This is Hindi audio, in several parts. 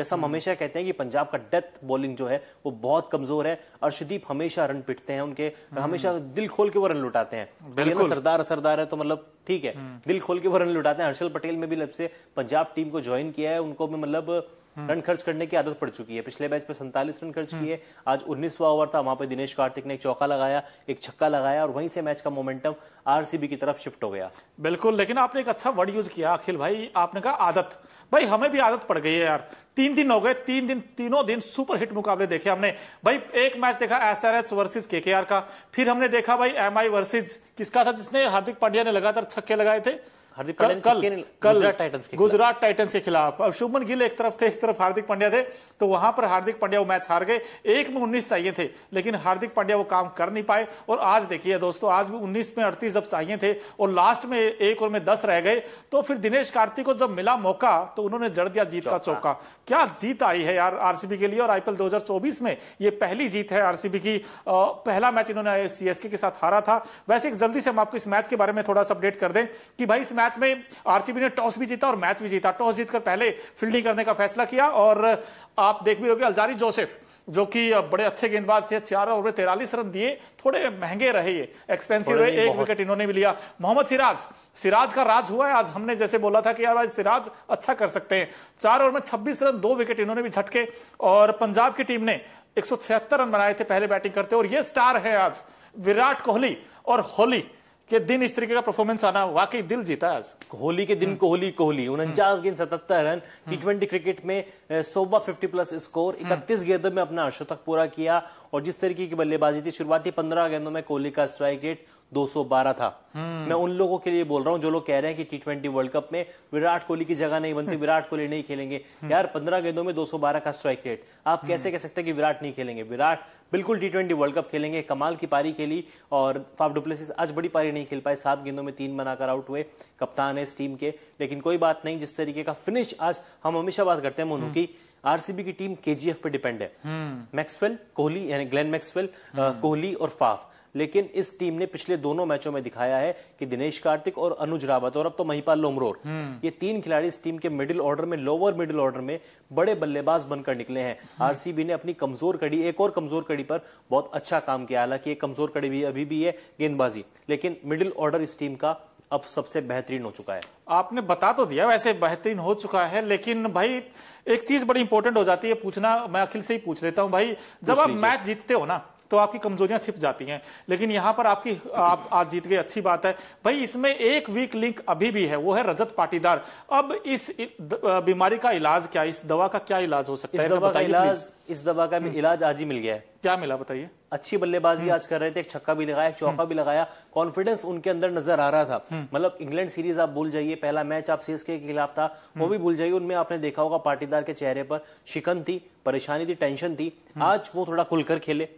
जैसा हम हम्म। हमेशा कहते हैं कि पंजाब का डेथ बॉलिंग जो है वो बहुत कमजोर है अर्शदीप हमेशा रन पिटते हैं उनके हम्म। हमेशा दिल खोल के वो रन लुटाते हैं सरदार असरदार है तो मतलब ठीक है हम्म। दिल खोल के वो रन लुटाते हैं हर्षल पटेल में भी लब से पंजाब टीम को ज्वाइन किया है उनको भी मतलब हम्म। रन खर्च करने की आदत पड़ चुकी है पिछले मैच में सैंतालीस रन खर्च हम्म। किए आज उन्नीसवा ओवर था वहां पर दिनेश कार्तिक ने एक चौका लगाया एक छक्का लगाया और वहीं से मैच का मोमेंटम आरसीबी की तरफ शिफ्ट हो गया बिल्कुल लेकिन आपने एक अच्छा वर्ड यूज किया अखिल भाई आपने कहा आदत भाई हमें भी आदत पड़ गई है यार तीन दिन हो गए तीन दिन तीनों दिन सुपर हिट मुकाबले देखे हमने भाई एक मैच देखा एस आर एच वर्सिज के के आर का फिर हमने देखा भाई एम आई वर्सिज किसका था जिसने हार्दिक पांड्या ने लगातार छक्के लगाए थे हार्दिक पांड्या कल गुजरात टाइटंस के खिलाफ अब शुभमन गिल एक तरफ थे एक तरफ हार्दिक पांड्या थे तो वहां पर हार्दिक पांड्या वो मैच हार गए एक में उन्नीस चाहिए थे लेकिन हार्दिक पांड्या वो काम कर नहीं पाए और आज देखिए दोस्तों आज भी उन्नीस में अड़तीस जब चाहिए थे और लास्ट में एक और में दस रह गए तो फिर दिनेश कार्तिक को जब मिला मौका तो उन्होंने जड़ दिया जीत का चौका क्या जीत आई है यार आरसीबी के लिए और आईपीएल 2024 में ये पहली जीत है आरसीबी की आ, पहला मैच इन्होंने सीएसके के साथ हारा था वैसे जल्दी से हम आपको इस मैच के बारे में थोड़ा सा अपडेट कर दें कि भाई इस मैच में आरसीबी ने टॉस भी जीता और मैच भी जीता टॉस जीतकर पहले फील्डिंग करने का फैसला किया और आप देख भी रहोगे अलजारी जोसेफ जो कि बड़े अच्छे गेंदबाज थे चार ओवर में तेरालीस रन दिए थोड़े महंगे रहे ये एक्सपेंसिव रहे एक विकेट इन्होंने भी लिया मोहम्मद सिराज सिराज का राज हुआ है आज हमने जैसे बोला था कि यार आज सिराज अच्छा कर सकते हैं चार ओवर में 26 रन दो विकेट इन्होंने भी झटके और पंजाब की टीम ने एक रन बनाए थे पहले बैटिंग करते और ये स्टार है आज विराट कोहली और होली कि दिन इस तरीके का परफॉर्मेंस आना वाकई दिल जीता आज कोहली के दिन हम्म। कोहली कोहली हम्म। उनचास गेंद सतहत्तर रन टी ट्वेंटी क्रिकेट में सोबा फिफ्टी प्लस स्कोर इकतीस गेंदों में अपना अर्शतक पूरा किया और जिस तरीके की बल्लेबाजी थी शुरुआती पंद्रह गेंदों में कोहली का स्ट्राइक रेट 212 था हम्म। मैं उन लोगों के लिए बोल रहा हूँ जो लोग कह रहे हैं कि टी वर्ल्ड कप में विराट कोहली की जगह नहीं बनती हम्म। विराट कोहली नहीं खेलेंगे हम्म। यार 15 गेंदों में 212 का स्ट्राइक रेट आप कैसे कह सकते हैं कि विराट नहीं खेलेंगे विराट बिल्कुल टी ट्वेंटी वर्ल्ड कप खेलेंगे कमाल की पारी खेली और फाफ डुप्लेसिस आज बड़ी पारी नहीं खेल पाए सात गेंदों में तीन बनाकर आउट हुए कप्तान है इस टीम के लेकिन कोई बात नहीं जिस तरीके का फिनिश आज हम हमेशा बात करते हैं मोनू की आरसीबी की टीम केजीएफ पे डिपेंड है मैक्सवेल कोहली यानी ग्लेन मैक्सवेल कोहली और फाफ लेकिन इस टीम ने पिछले दोनों मैचों में दिखाया है कि दिनेश कार्तिक और अनुज रावत और अब तो महिपाल लोमरोर हम्म। ये तीन खिलाड़ी इस टीम के मिडिल ऑर्डर में लोअर मिडिल ऑर्डर में बड़े बल्लेबाज बनकर निकले हैं हम्म। आरसीबी ने अपनी कमजोर कड़ी एक और कमजोर कड़ी पर बहुत अच्छा काम किया हालांकि एक कमजोर कड़ी भी अभी भी है गेंदबाजी लेकिन मिडिल ऑर्डर इस टीम का अब सबसे बेहतरीन हो चुका है आपने बता तो दिया वैसे बेहतरीन हो चुका है लेकिन भाई एक चीज बड़ी इंपॉर्टेंट हो जाती है पूछना मैं अखिल से ही पूछ लेता हूं भाई जब आप मैच जीतते हो ना तो आपकी कमजोरियां छिप जाती हैं लेकिन यहाँ पर आपकी आप आज जीत गए अच्छी बात है भाई इसमें एक वीक लिंक अभी भी है वो है रजत पाटीदार अब इस बीमारी का इलाज क्या इस दवा का क्या इलाज हो सकता है इलाज इस दवा का हम्म। इलाज आज ही मिल गया है क्या मिला बताइए अच्छी बल्लेबाजी हम्म। आज कर रहे थे एक छक्का भी लगाया चौका हम्म। भी लगाया कॉन्फिडेंस उनके अंदर नजर आ रहा था मतलब इंग्लैंड सीरीज आप भूल जाइए पहला मैच आप सीएसके के खिलाफ था वो भी भूल जाइए उनमें आपने देखा होगा पाटीदार के चेहरे पर शिकन थी परेशानी थी टेंशन थी आज वो थोड़ा खुलकर खेले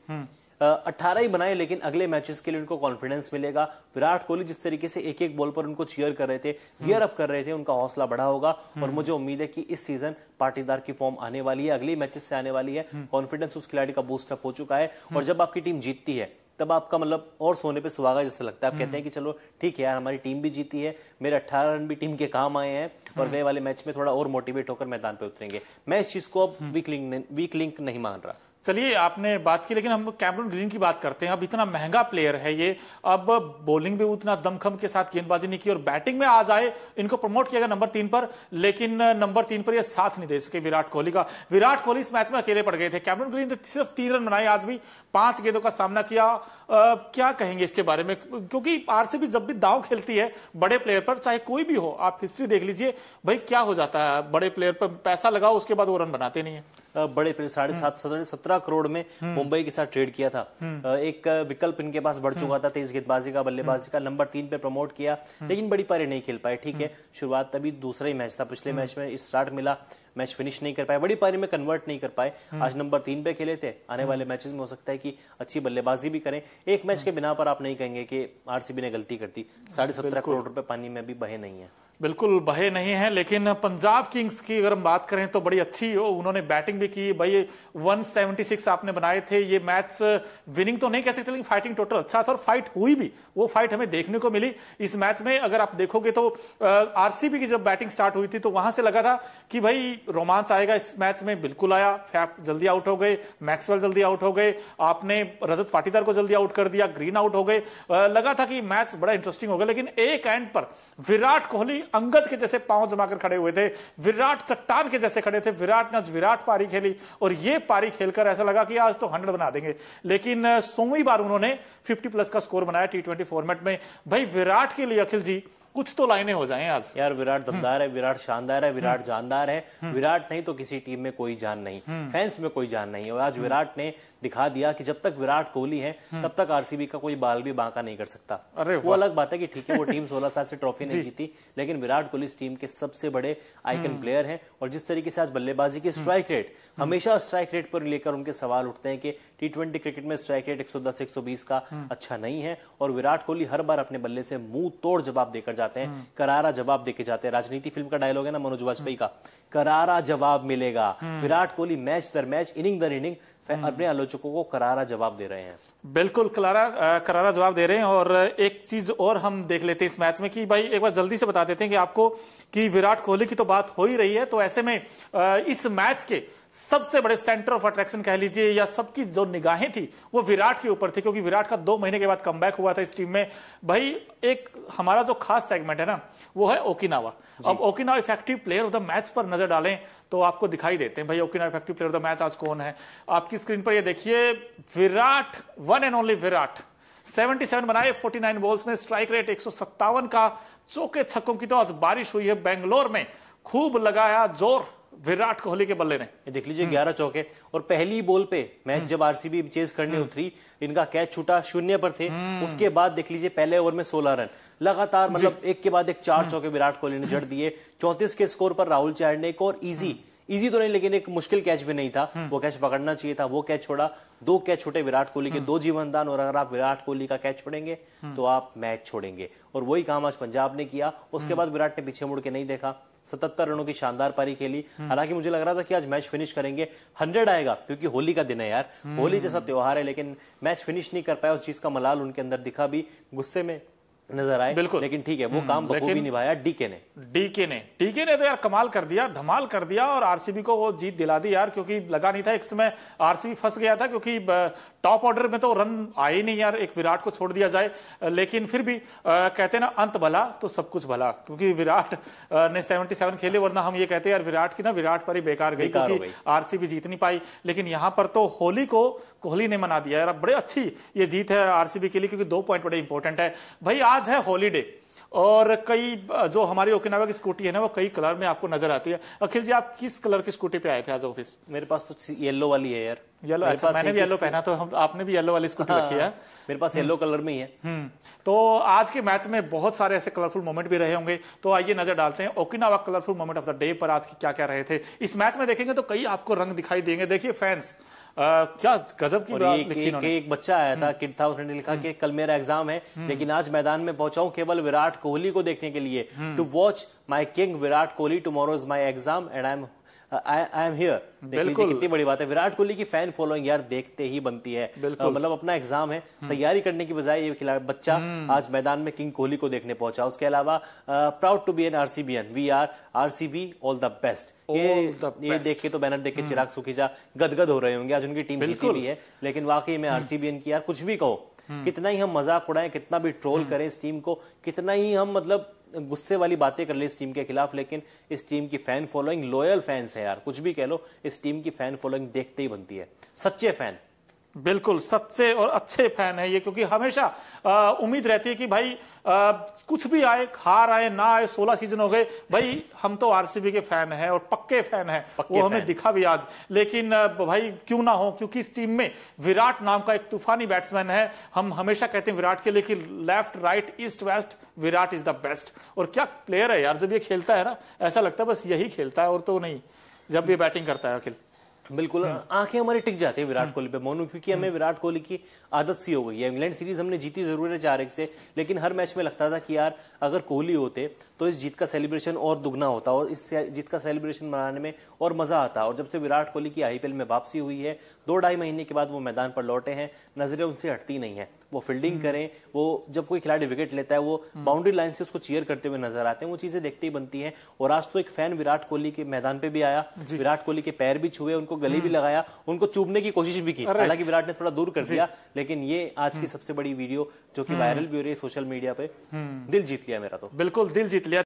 अट्ठारह ही बनाए लेकिन अगले मैचेस के लिए उनको कॉन्फिडेंस मिलेगा विराट कोहली जिस तरीके से एक एक बॉल पर उनको चीयर कर रहे थे गियर अप कर रहे थे उनका हौसला बढ़ा होगा और हम्म। मुझे उम्मीद है कि इस सीजन पाटीदार की फॉर्म आने वाली है अगले मैचेस से आने वाली है कॉन्फिडेंस हम्म। उस खिलाड़ी का बूस्टअप हो चुका है हम्म। और जब आपकी टीम जीतती है तब आपका मतलब और सोने पे सुहागा जैसा लगता है आप कहते हैं कि चलो ठीक है यार हमारी टीम भी जीती है मेरे अट्ठारह रन भी टीम के काम आए हैं और गए वाले मैच में थोड़ा और मोटिवेट होकर मैदान पे उतरेंगे मैं इस चीज को अब वीक लिंक वीक लिंक नहीं मान रहा चलिए आपने बात की लेकिन हम कैमरून ग्रीन की बात करते हैं अब इतना महंगा प्लेयर है ये अब बॉलिंग में उतना दमखम के साथ गेंदबाजी नहीं की और बैटिंग में आज आए इनको प्रमोट किया गया नंबर तीन पर लेकिन नंबर तीन पर ये साथ नहीं दे सके विराट कोहली का विराट कोहली इस मैच में अकेले पड़ गए थे कैमरून ग्रीन ने सिर्फ तीन रन बनाए आज भी पांच गेंदों का सामना किया आ, क्या कहेंगे इसके बारे में क्योंकि आरसीबी जब भी दाव खेलती है बड़े प्लेयर पर चाहे कोई भी हो आप हिस्ट्री देख लीजिए भाई क्या हो जाता है बड़े प्लेयर पर पैसा लगाओ उसके बाद वो रन बनाते नहीं है बड़े साढ़े सात साढ़े सत्रह करोड़ में मुंबई के साथ ट्रेड किया था एक विकल्प इनके पास बढ़ चुका था तेज गेंदबाजी का बल्लेबाजी का नंबर तीन पे प्रमोट किया लेकिन बड़ी पारी नहीं खेल पाए ठीक है शुरुआत अभी दूसरा ही मैच था पिछले मैच में स्टार्ट मिला मैच फिनिश नहीं कर पाए बड़ी पारी में कन्वर्ट नहीं कर पाए आज नंबर तीन पे खेले थे आने वाले मैचेस में हो सकता है कि अच्छी बल्लेबाजी भी करें एक मैच के बिना पर आप नहीं कहेंगे कि आरसीबी ने गलती कर दी साढ़े सत्रह करोड़ रुपए पानी में भी बहे नहीं है बिल्कुल बहे नहीं है लेकिन पंजाब किंग्स की अगर हम बात करें तो बड़ी अच्छी उन्होंने बैटिंग भी की भाई 176 आपने बनाए थे ये मैच विनिंग तो नहीं कह सकते लेकिन फाइटिंग टोटल अच्छा था और फाइट हुई भी वो फाइट हमें देखने को मिली इस मैच में अगर आप देखोगे तो आरसीबी की जब बैटिंग स्टार्ट हुई थी तो वहां से लगा था कि भाई रोमांच आएगा इस मैच में बिल्कुल आया फैप जल्दी आउट हो गए मैक्सवेल जल्दी आउट हो गए आपने रजत पाटीदार को जल्दी आउट कर दिया ग्रीन आउट हो गए लगा था कि मैच बड़ा इंटरेस्टिंग होगा लेकिन एक एंड पर विराट कोहली अंगद के जैसे पांव जमाकर खड़े हुए थे विराट चट्टान के जैसे खड़े थे विराट ने आज विराट पारी खेली और ये पारी खेलकर ऐसा लगा कि आज तो हंड्रेड बना देंगे लेकिन सोवी बार उन्होंने फिफ्टी प्लस का स्कोर बनाया टी फॉर्मेट में भाई विराट के लिए अखिल जी कुछ तो लाइनें हो जाएं आज यार विराट हम्म। दमदार है विराट शानदार है हम्म। विराट जानदार है हम्म। विराट नहीं तो किसी टीम में कोई जान नहीं फैंस में कोई जान नहीं और आज विराट ने दिखा दिया कि जब तक विराट कोहली है हम्म। तब तक आरसीबी का कोई बाल भी बांका नहीं कर सकता अरे वो अलग बात है कि ठीक है वो टीम सोलह साल से ट्रॉफी नहीं जीती लेकिन विराट कोहली इस टीम के सबसे बड़े आइकन हम्म। प्लेयर हैं और जिस तरीके से आज बल्लेबाजी की स्ट्राइक हम्म। रेट हमेशा स्ट्राइक रेट पर लेकर उनके सवाल उठते हैं कि टी ट्वेंटी क्रिकेट में स्ट्राइक रेट 110 120 का अच्छा नहीं है और विराट कोहली हर बार अपने बल्ले से मुंह तोड़ जवाब देकर जाते हैं करारा जवाब देकर जाते हैं राजनीति फिल्म का डायलॉग है ना मनोज वाजपेयी का करारा जवाब मिलेगा विराट कोहली मैच दर मैच इनिंग दर इनिंग हम्म। अपने आलोचकों को करारा जवाब दे रहे हैं बिल्कुल करारा करारा जवाब दे रहे हैं और एक चीज और हम देख लेते हैं इस मैच में कि भाई एक बार जल्दी से बता देते हैं कि आपको कि विराट कोहली की तो बात हो ही रही है तो ऐसे में इस मैच के सबसे बड़े सेंटर ऑफ अट्रैक्शन कह लीजिए या सबकी जो निगाहें थी वो विराट के ऊपर थी क्योंकि विराट का दो महीने के बाद कम हुआ था इस टीम में भाई एक हमारा जो खास सेगमेंट है ना वो है ओकिनावा अब Okinawa effective player of the match पर नजर डालें तो आपको दिखाई देते हैं भाई Okinawa effective player of the match आज कौन है आपकी स्क्रीन पर ये देखिए Virat one and only Virat 77 बनाए 49 बॉल्स में स्ट्राइक रेट एक का चौके छक्कों की तो आज बारिश हुई है बेंगलोर में खूब लगाया जोर विराट कोहली के बल्ले ने ये देख लीजिए ग्यारह चौके और पहली बॉल पे मैच जब आरसीबी चेस करने हम्म। उतरी इनका कैच छूटा शून्य पर थे हम्म। उसके बाद देख लीजिए पहले ओवर में सोलह रन लगातार मतलब एक के बाद एक चार हम्म। चौके विराट कोहली ने जड़ दिए चौतीस के स्कोर पर राहुल चार ने एक और इजी इजी तो नहीं लेकिन एक मुश्किल कैच भी नहीं था वो कैच पकड़ना चाहिए था वो कैच छोड़ा दो कैच छोटे विराट कोहली के दो जीवनदान और अगर आप विराट कोहली का कैच छोड़ेंगे तो आप मैच छोड़ेंगे और वही काम आज पंजाब ने किया उसके बाद विराट ने पीछे मुड़ के नहीं देखा सतहत्तर रनों की शानदार पारी खेली हम्म। हालांकि मुझे लग रहा था कि आज मैच फिनिश करेंगे हंड्रेड आएगा क्योंकि होली का दिन है यार हम्म। होली जैसा त्योहार है लेकिन मैच फिनिश नहीं कर पाया उस चीज का मलाल उनके अंदर दिखा भी गुस्से में नजर आए बिल्कुल लेकिन ठीक है वो हम्म, काम बखूबी निभाया डीके ने डीके ने डीके ने तो यार कमाल कर दिया धमाल कर दिया और आरसीबी को वो जीत दिला दी यार क्योंकि लगा नहीं था एक समय आरसीबी फंस गया था क्योंकि टॉप ऑर्डर में तो रन आए नहीं यार एक विराट को छोड़ दिया जाए लेकिन फिर भी आ, कहते ना अंत भला तो सब कुछ भला क्योंकि विराट ने 77 खेले वरना हम ये कहते यार विराट की ना विराट पर ही बेकार गई क्योंकि आरसीबी जीत नहीं पाई लेकिन यहां पर तो होली को कोहली ने मना दिया यार बड़े अच्छी ये जीत है आरसीबी के लिए क्योंकि दो पॉइंट बड़े इंपॉर्टेंट है भाई आज है होलीडे और कई जो हमारी ओकिनावा की स्कूटी है ना वो कई कलर में आपको नजर आती है अखिल जी आप किस कलर की स्कूटी पे आए थे आज ऑफिस मेरे पास तो येलो वाली है यार येलो अच्छा मैंने भी येलो पहना तो हम आपने भी येलो वाली स्कूटी हाँ, रखी है हाँ, मेरे पास येलो हम्म। कलर में ही है हम्म। तो आज के मैच में बहुत सारे ऐसे कलरफुल मोमेंट भी रहे होंगे तो आइए नजर डालते हैं Okinawa colourful moment of the day पर आज की क्या क्या रहे थे इस मैच में देखेंगे तो कई आपको रंग दिखाई देंगे देखिए फैंस क्या गजब की बात लिखी एक, एक बच्चा आया था किड हम्म। था उसने लिखा कि कल मेरा एग्जाम है लेकिन आज मैदान में पहुंचा हूं केवल विराट कोहली को देखने के लिए to watch my king Virat Kohli tomorrow is my exam and I am I am here बिल्कुल कितनी बड़ी बात है विराट कोहली की फैन फॉलोइंग यार देखते ही बनती है मतलब अपना एग्जाम है हम्म। तैयारी करने की बजाय ये खिलाड़ी बच्चा हम्म। आज मैदान में किंग कोहली को देखने पहुंचा उसके अलावा proud to be an an V R RCB all the best ये ये देख के तो बैनर देख के हम्म। चिराग सुखीजा गदगद हो रहे होंगे आज उनकी टीम जीती भी है लेकिन वाकई में आरसीबीएन की यार कुछ भी कहो कितना ही हम मजाक उड़ाएं कितना भी ट्रोल करें इस टीम को कितना ही हम मतलब गुस्से वाली बातें कर ली इस टीम के खिलाफ लेकिन इस टीम की फैन फॉलोइंग लॉयल फैंस है यार कुछ भी कह लो इस टीम की फैन फॉलोइंग देखते ही बनती है सच्चे फैन बिल्कुल सच्चे और अच्छे फैन है ये क्योंकि हमेशा उम्मीद रहती है कि भाई आ, कुछ भी आए हार आए ना आए सोलह सीजन हो गए भाई हम तो आरसीबी के फैन हैं और पक्के फैन हैं पक्के वो हमें फैन. दिखा भी आज लेकिन भाई क्यों ना हो क्योंकि इस टीम में विराट नाम का एक तूफानी बैट्समैन है हम हमेशा कहते हैं विराट के लिए कि left right east west Virat is the best और क्या प्लेयर है यार जब ये खेलता है ना ऐसा लगता है बस यही खेलता है और तो नहीं जब ये बैटिंग करता है अखिल बिल्कुल हम्म। आंखें हमारी टिक जाती है विराट हम्म। कोहली पे मोनू क्योंकि हमें हम्म। विराट कोहली की आदत सी हो गई है इंग्लैंड सीरीज हमने जीती जरूर है चार एक से लेकिन हर मैच में लगता था कि यार अगर कोहली होते तो इस जीत का सेलिब्रेशन और दुगना होता और इस जीत का सेलिब्रेशन मनाने में और मजा आता और जब से विराट कोहली की आईपीएल में वापसी हुई है दो ढाई महीने के बाद वो मैदान पर लौटे हैं नजरें उनसे हटती नहीं है वो फील्डिंग हम्म। करें वो जब कोई खिलाड़ी विकेट लेता है वो बाउंड्री हम्म। लाइन से उसको चीयर करते हुए नजर आते हैं वो चीजें देखते ही बनती हैं और आज तो एक फैन विराट कोहली के मैदान पे भी आया विराट कोहली के पैर भी छुए उनको गले भी हम्म। लगाया उनको चुभने की कोशिश भी की हालांकि विराट ने थोड़ा दूर कर दिया लेकिन ये आज की सबसे बड़ी वीडियो जो की वायरल भी हो रही है सोशल मीडिया पे दिल जीत लिया मेरा तो बिल्कुल दिल जीत लिया